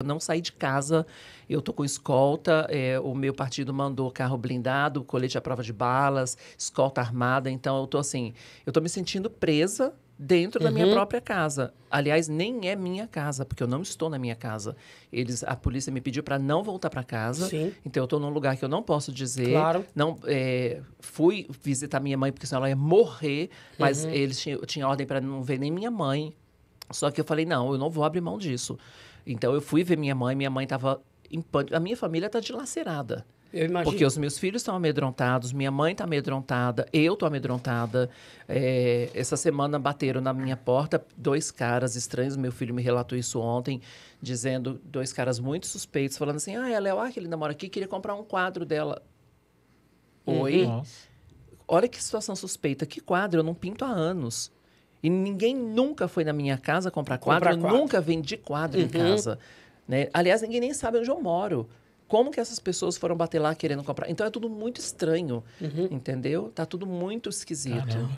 Eu não saí de casa, eu tô com escolta, é, o meu partido mandou carro blindado, colete à prova de balas, escolta armada, então eu tô assim, eu tô me sentindo presa dentro uhum. da minha uhum. própria casa. Aliás, nem é minha casa, porque eu não estou na minha casa. Eles, a polícia me pediu para não voltar para casa, Sim. então eu tô num lugar que eu não posso dizer. Claro. Não, é, fui visitar minha mãe porque senão ela ia morrer, mas uhum. eles tinham, tinha ordem para não ver nem minha mãe só que eu falei, não, eu não vou abrir mão disso. Então eu fui ver minha mãe, minha mãe estava em pânico. A minha família está dilacerada. Eu imagino. Porque os meus filhos estão amedrontados, minha mãe está amedrontada, eu estou amedrontada. É, essa semana bateram na minha porta dois caras estranhos, meu filho me relatou isso ontem, dizendo, dois caras muito suspeitos, falando assim, ah, ela é o ar que ele namora aqui, queria comprar um quadro dela. Uhum. Oi? Nossa. Olha que situação suspeita, que quadro, eu não pinto há anos. E ninguém nunca foi na minha casa comprar quadro, comprar quadro. nunca vendi quadro uhum. em casa. Né? Aliás, ninguém nem sabe onde eu moro. Como que essas pessoas foram bater lá querendo comprar? Então é tudo muito estranho, uhum. entendeu? Tá tudo muito esquisito. Caramba.